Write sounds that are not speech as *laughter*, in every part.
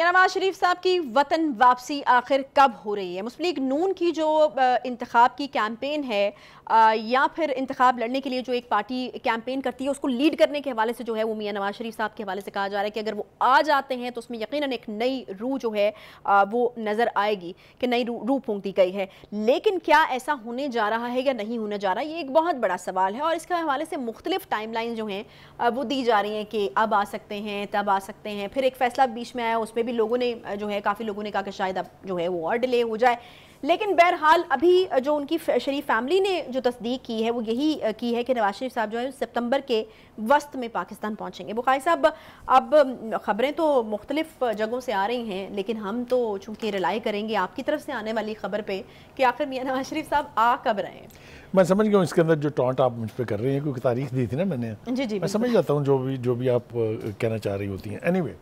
नवाज शरीफ साहब की वतन वापसी आखिर कब हो रही है मुस्लिम लीग नून की जो इंतखब की कैंपेन है या फिर इंतखब लड़ने के लिए जो एक पार्टी कैंपेन करती है उसको लीड करने के हवाले से जो है वो मियाँ नवाज शरीफ साहब के हवाले से कहा जा रहा है कि अगर वो आ जाते हैं तो उसमें यकीन एक नई रूह जो है वो नज़र आएगी कि नई रूह फूंक दी गई है लेकिन क्या ऐसा होने जा रहा है या नहीं होने जा रहा ये एक बहुत बड़ा सवाल है और इसके हवाले से मुख्तलिफ टाइम जो हैं वो दी जा रही हैं कि अब आ सकते हैं तब आ सकते हैं फिर एक फैसला बीच में आया उसमें भी लोगों ने जो है काफ़ी लोगों ने कहा कि शायद अब जो है वो और डिले हो जाए लेकिन बहरहाल अभी जो उनकी शरीफ फैमिली ने जो तस्दीक की है वो यही की है कि नवाज शरीफ साहब जो है सितंबर के वस्त में पाकिस्तान पहुंचेंगे बुखारी साहब अब खबरें तो मुख्तलिफ जगहों से आ रही हैं लेकिन हम तो चूंकि रिलाई करेंगे आपकी तरफ से आने वाली खबर पर कि आखिर मियाँ नवाज शरीफ साहब आ कब रहे हैं मैं समझ गया हूँ इसके अंदर जो टॉन्ट आप मुझ पर कर रहे हैं क्योंकि तारीख दी थी ना मैंने जी जी मैं समझ जाता हूँ जो भी जो भी आप कहना चाह रही होती हैं एनी वे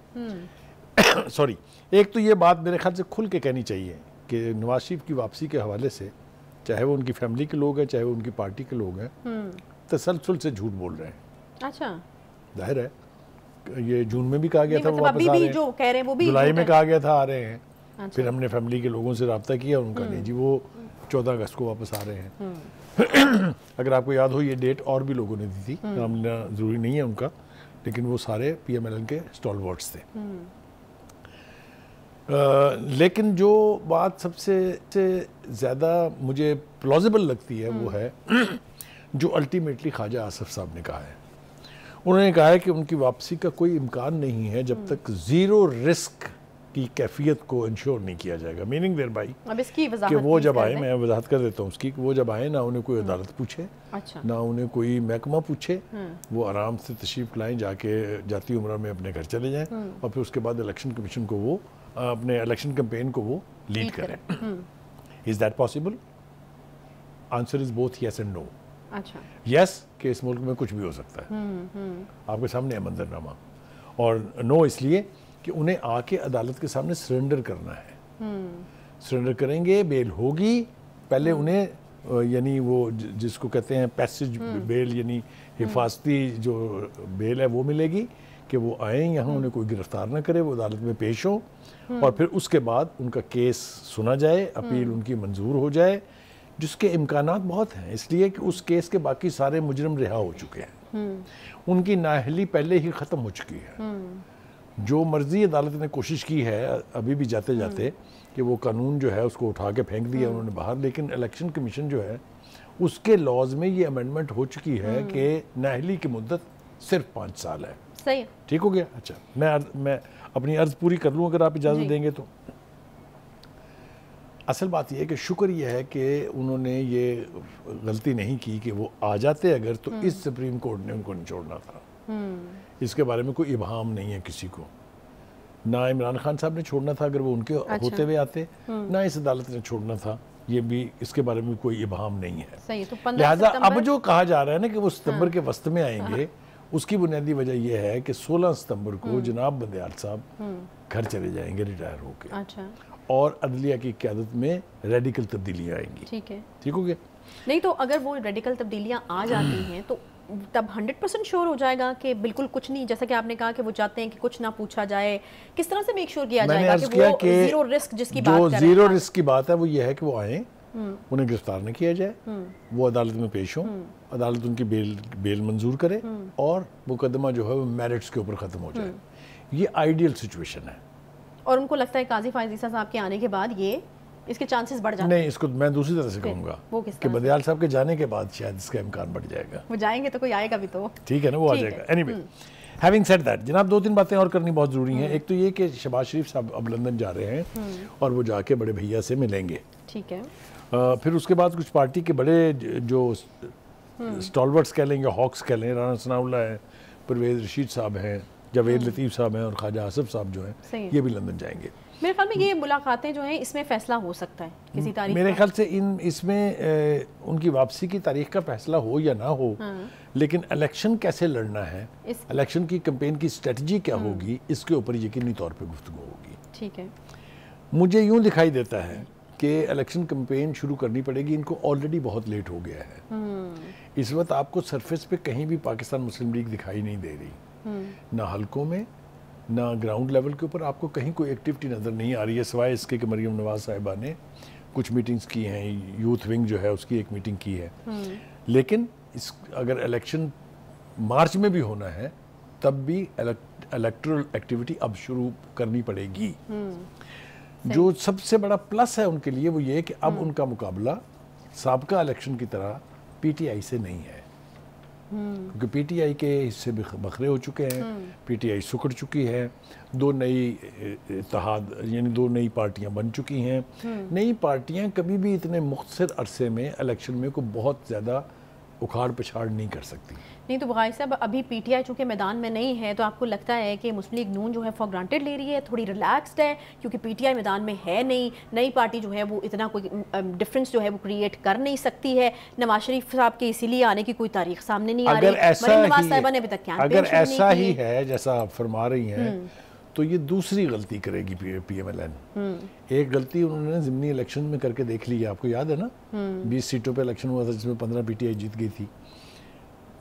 सॉरी एक तो ये बात मेरे ख्याल से खुल के कहनी चाहिए कि नवाज शरीफ की वापसी के हवाले से चाहे वो उनकी फैमिली के लोग हैं चाहे वो उनकी पार्टी के लोग हैं हम्म। तसलसल से झूठ बोल रहे हैं अच्छा जाहिर है ये जून में भी कहा गया था मतलब वापस आ रहे हैं जुलाई में कहा गया था आ रहे हैं अच्छा। फिर हमने फैमिली के लोगों से रबता किया उनका हम्म। नहीं जी वो चौदह अगस्त को वापस आ रहे हैं हम्म। *clears throat* अगर आपको याद हो ये डेट और भी लोगों ने दी थी नाम लेना जरूरी नहीं है उनका लेकिन वो सारे पी एम एल एन के स्टॉल थे लेकिन जो बात सबसे ज़्यादा मुझे प्लॉजिबल लगती है वो हम्म। है जो अल्टीमेटली ख्वाजा आसफ साहब ने कहा है उन्होंने कहा है कि उनकी वापसी का कोई इम्कान नहीं है जब हम्म। तक ज़ीरो रिस्क की कैफियत को इंश्योर नहीं किया जाएगा मीनिंग देर बाई कि वो जब आए मैं वजाहत कर देता हूँ उसकी वो जब आए ना उन्हें कोई हम्म। अदालत पूछे अच्छा। ना उन्हें कोई महकमा पूछे वो आराम से तशरीफ लाएं जाके जाती उम्र में अपने घर चले जाएं और फिर उसके बाद इलेक्शन कमीशन को वो अपने इलेक्शन कैंपेन को वो लीड करें is that possible answer is both yes and no अच्छा यस के इस मुल्क में कुछ भी हो सकता है हम्म, हम्म। आपके सामने है मंजरनामा और नो इसलिए कि उन्हें आके अदालत के सामने सरेंडर करना है सरेंडर हम्म। करेंगे बेल होगी पहले उन्हें यानी वो जिसको कहते हैं पैसेज बेल यानी हिफाजती जो बेल है वो मिलेगी कि वो आए यहाँ उन्हें कोई गिरफ्तार ना करे वो अदालत में पेश हो हाँ। और फिर उसके बाद उनका केस सुना जाए अपील हाँ। उनकी मंजूर हो जाए जिसके इम्कान बहुत हैं इसलिए कि उस केस के बाकी सारे मुजरम रिहा हो चुके हैं हाँ। उनकी नाहली पहले ही ख़त्म हो चुकी है जो मर्जी अदालत ने कोशिश की है अभी भी जाते जाते कि वो कानून जो है उसको उठा के फेंक दिया उन्होंने बाहर लेकिन इलेक्शन कमीशन जो है उसके लॉज में ये अमेंडमेंट हो चुकी है कि नाहली की मुद्दत सिर्फ पाँच साल है सही ठीक हो गया अच्छा मैं अर्द, मैं अपनी अर्ज पूरी कर लूँ अगर आप इजाज़त देंगे तो असल बात यह है कि शुक्र यह है कि उन्होंने ये गलती नहीं की कि वो आ जाते अगर तो हम्म। इस सुप्रीम कोर्ट ने उनको निचोड़ना था हम्म। इसके बारे में कोई इबाम नहीं है किसी को ना इमरान खान साहब ने छोड़ना था अगर वो उनके अच्छा। होते हुए आते हम्म। ना इस अदालत ने छोड़ना था ये भी इसके बारे में कोई इबाम नहीं है सही, तो लिहाजा अब जो कहा जा रहा है ना कि वो सितंबर हाँ। के वस्त में आएंगे हाँ। उसकी बुनियादी वजह यह है कि 16 सितंबर को हम्म। जनाब बंदयाल साहब हम्म। घर चले जाएंगे रिटायर होकर अच्छा। और अदलिया की क्यादत में रेडिकल तब्दीलियाँ आएंगी ठीक है ठीक हो गया नहीं तो अगर वो रेडिकल तब्दीलियाँ आ जाती हम्म। हैं तो तब 100 परसेंट श्योर हो जाएगा कि बिल्कुल कुछ नहीं जैसा कि आपने कहा कि वो चाहते हैं कि कुछ ना पूछा जाए किस तरह से मेक श्योर किया जाएगा कि वो जीरो रिस्क जिसकी बात जीरो रिस्क की बात है वो ये है कि वो आए हम्म। उन्हें गिरफ्तार न किया जाए हम्म। वो अदालत में पेश हो हम्म। अदालत उनकी बेल बेल मंजूर करे और मुकदमा जो है वो मेरिट्स के ऊपर ख़त्म हो जाए ये आइडियल सिचुएशन है और उनको लगता है काजी फायजीसा साहब के आने के बाद ये इसके चांसेस बढ़ जाते हैं नहीं इसको मैं दूसरी तरह से कहूंगा कि बदयाल साहब के जाने के बाद शायद इसका इम्कान बढ़ जाएगा वो जाएंगे तो कोई आएगा भी तो ठीक है ना वो आ जाएगा any anyway, having set that जनाब दो तीन बातें और करनी बहुत ज़रूरी हैं एक तो ये कि शबाज शरीफ साहब अब लंदन जा रहे हैं और वो जाके बड़े भैया से मिलेंगे ठीक है फिर उसके बाद कुछ पार्टी के बड़े जो हम्म। स्टॉलवर्ट्स कह लेंगे हॉक्स कह लें राना सनाउल्ला है परवेज रशीद साहब हैं जावेद हम्म। लतीफ़ साहब हैं और ख्वाजा आसफ साहब जो हैं ये भी लंदन जाएंगे मेरे ख्याल में ये मुलाकातें जो हैं इसमें फ़ैसला हो सकता है किसी तारीख मेरे ख्याल से इन इसमें उनकी वापसी की तारीख का फैसला हो या ना हो हाँ। लेकिन इलेक्शन कैसे लड़ना है इलेक्शन की कंपेन की स्ट्रेटजी क्या हाँ। होगी इसके ऊपर यकीनी तौर पर गुफ्तु होगी ठीक है मुझे यूँ दिखाई देता है कि इलेक्शन कैंपेन शुरू करनी पड़ेगी इनको ऑलरेडी बहुत लेट हो गया है हम्म। इस वक्त आपको सरफेस पे कहीं भी पाकिस्तान मुस्लिम लीग दिखाई नहीं दे रही हम्म। ना हलकों में ना ग्राउंड लेवल के ऊपर आपको कहीं कोई एक्टिविटी नज़र नहीं आ रही है सिवाय इसके कि मरीम नवाज साहिबा ने कुछ मीटिंग्स की हैं यूथ विंग जो है उसकी एक मीटिंग की है हम्म। लेकिन इस अगर इलेक्शन मार्च में भी होना है तब भी इलेक्ट्रल एक्टिविटी अब शुरू करनी पड़ेगी जो सबसे बड़ा प्लस है उनके लिए वो ये कि अब हम्म। उनका मुकाबला सबका इलेक्शन की तरह पीटीआई से नहीं है हम्म। क्योंकि पीटीआई के हिस्से बखरे हो चुके हैं पीटीआई हम्म। सुकड़ चुकी है दो नई इतिहाद यानी दो नई पार्टियां बन चुकी हैं नई पार्टियां कभी भी इतने मुख्तर अरसे में इलेक्शन में को बहुत ज़्यादा उखाड़ पछाड़ नहीं कर सकती नहीं तो भाई साहब अभी पीटीआई चूंकि मैदान में नहीं है तो आपको लगता है कि मुस्लिम लीग नून जो है फॉर ग्रांटेड ले रही है थोड़ी रिलैक्सड है क्योंकि पीटीआई मैदान में है नहीं नई पार्टी जो है वो इतना कोई डिफरेंस जो है वो क्रिएट कर नहीं सकती है नवाज शरीफ साहब के इसीलिए आने की कोई तारीख सामने नहीं आ रही नवाज साहबा ने अभी तक क्या अगर ऐसा ही है जैसा आप फरमा रही हैं हम्म। तो ये दूसरी गलती करेगी पी एम एल एन एक गलती उन्होंने जिमनी इलेक्शन में करके देख ली आपको याद है ना बीस सीटों पे इलेक्शन हुआ था जिसमें पंद्रह पीटीआई जीत गई थी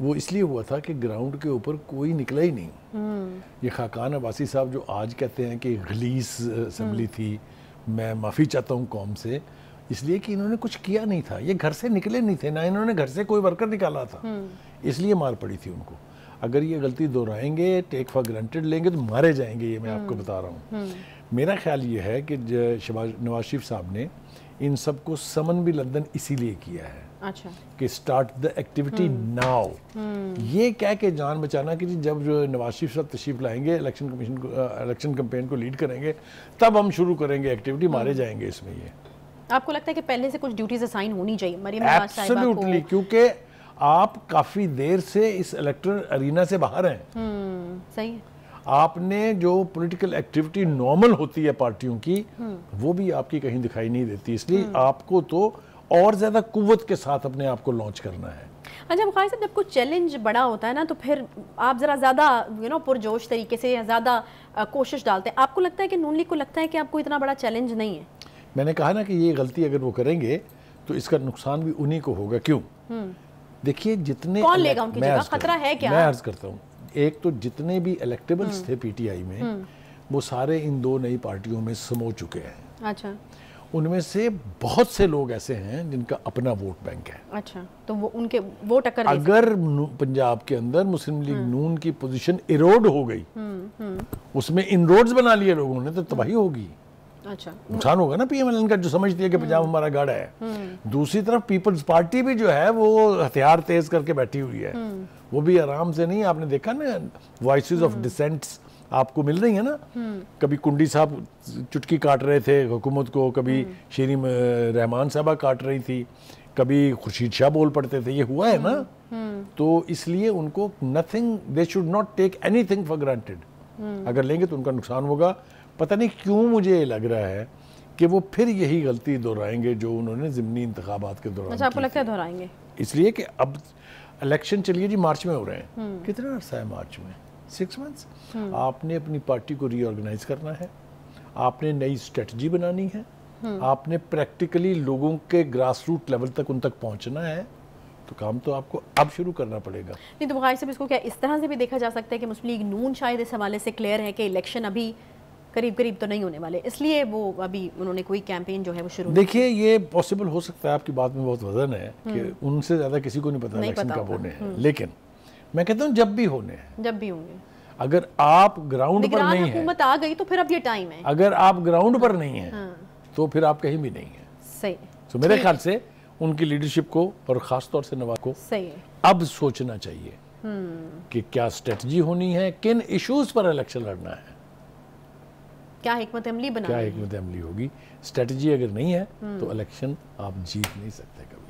वो इसलिए हुआ था कि ग्राउंड के ऊपर कोई निकला ही नहीं ये खाकान अब्बासी साहब जो आज कहते हैं कि गलीस असम्बली थी मैं माफ़ी चाहता हूँ कौम से इसलिए कि इन्होंने कुछ किया नहीं था ये घर से निकले नहीं थे ना इन्होंने घर से कोई वर्कर निकाला था इसलिए मार पड़ी थी उनको अगर ये गलती दोहराएंगे टेक फॉर ग्रांटेड लेंगे तो मारे जाएंगे ये मैं आपको हम्म, बता रहा हूँ हम्म। मेरा ख्याल ये है कि नवाज शरीफ साहब ने इन सब को समन भी लंदन इसीलिए किया है अच्छा कि स्टार्ट द एक्टिविटी नाउ ये कह के जान बचाना कि जब जो नवाज शरीफ साहब तशरीफ लाएंगे इलेक्शन कमीशन को इलेक्शन कंपेन को लीड करेंगे तब हम शुरू करेंगे एक्टिविटी हम्म। मारे जाएंगे इसमें ये आपको लगता है कि पहले से कुछ ड्यूटीज असाइन होनी चाहिए मरियम नवाज साहिबा को क्योंकि आप काफ़ी देर से इस इलेक्ट्रल अरीना से बाहर हैं हम्म, सही है। आपने जो पॉलिटिकल एक्टिविटी नॉर्मल होती है पार्टियों की हम्म। वो भी आपकी कहीं दिखाई नहीं देती इसलिए हम्म। आपको तो और ज़्यादा कुत के साथ अपने आप को लॉन्च करना है अच्छा साहब जब कुछ चैलेंज बड़ा होता है ना तो फिर आप ज़रा ज़्यादा यू नो पुरजोश तरीके से या ज़्यादा कोशिश डालते हैं आपको लगता है कि नून लीग को लगता है कि आपको इतना बड़ा चैलेंज नहीं है मैंने कहा ना कि ये गलती अगर वो करेंगे तो इसका नुकसान भी उन्हीं को होगा क्यों देखिए जितने कौन लेगा उनकी जगह खतरा है क्या मैं अर्ज करता हूँ एक तो जितने भी इलेक्टेबल्स हम्म। थे पीटीआई में हम्म। वो सारे इन दो नई पार्टियों में समो चुके हैं अच्छा उनमें से बहुत से लोग ऐसे हैं जिनका अपना वोट बैंक है अच्छा तो वो उनके वोट अगर अगर पंजाब के अंदर मुस्लिम लीग हम्म। नून की पोजीशन इरोड हो गई उसमें इनरोड्स बना लिए लोगों ने तो तबाही होगी अच्छा नुकसान होगा ना पीएमएलएन का जो समझती है कि पंजाब हमारा गढ़ है हम्म। दूसरी तरफ पीपल्स पार्टी भी जो है वो हथियार तेज करके बैठी हुई है हम्म। वो भी आराम से नहीं आपने देखा ना वॉइस ऑफ डिसेंट्स आपको मिल रही है ना हम्म। कभी कुंडी साहब चुटकी काट रहे थे हुकूमत को कभी शेरी रहमान साहबा काट रही थी कभी खुर्शीद शाह बोल पड़ते थे ये हुआ है ना तो इसलिए उनको nothing they should not take anything for granted अगर लेंगे तो उनका नुकसान होगा पता नहीं क्यों मुझे ये लग रहा है कि वो फिर यही गलती दोहराएंगे जो उन्होंने ज़मनी इंतबात के दौरान अच्छा आपको लगता है दोहराएंगे इसलिए कि अब इलेक्शन चलिए जी मार्च में हो रहे हैं हम्म। कितना अर्सा है मार्च में सिक्स हम्म। मंथ्स आपने अपनी पार्टी को रीऑर्गेनाइज करना है आपने नई स्ट्रेटजी बनानी है हम्म। आपने प्रैक्टिकली लोगों के ग्रास रूट लेवल तक उन तक पहुंचना है तो काम तो आपको अब शुरू करना पड़ेगा नहीं तो इसको क्या इस तरह से भी देखा जा सकता है कि मुस्लिम लीग नून शायद इस हवाले से क्लियर है कि इलेक्शन अभी करीब करीब तो नहीं होने वाले इसलिए वो अभी उन्होंने कोई कैंपेन जो है वो शुरू देखिए ये पॉसिबल हो सकता है आपकी बात में बहुत वजन है कि हम्म। उनसे ज़्यादा किसी को नहीं पता इलेक्शन कब होने हैं हम्म। लेकिन मैं कहता हूँ जब भी होने हैं जब भी होंगे अगर आप ग्राउंड पर नहीं है आ गई तो फिर अब ये टाइम है अगर आप ग्राउंड पर नहीं है हाँ। तो फिर आप कहीं भी नहीं है सही तो मेरे ख्याल से उनकी लीडरशिप को और खास तौर से नवाज को सही अब सोचना चाहिए हम्म। कि क्या स्ट्रेटजी होनी है किन इश्यूज पर इलेक्शन लड़ना है क्या हिकमत अमली बना क्या हिकमत अमली होगी स्ट्रेटजी अगर नहीं है हम्म। तो इलेक्शन आप जीत नहीं सकते कभी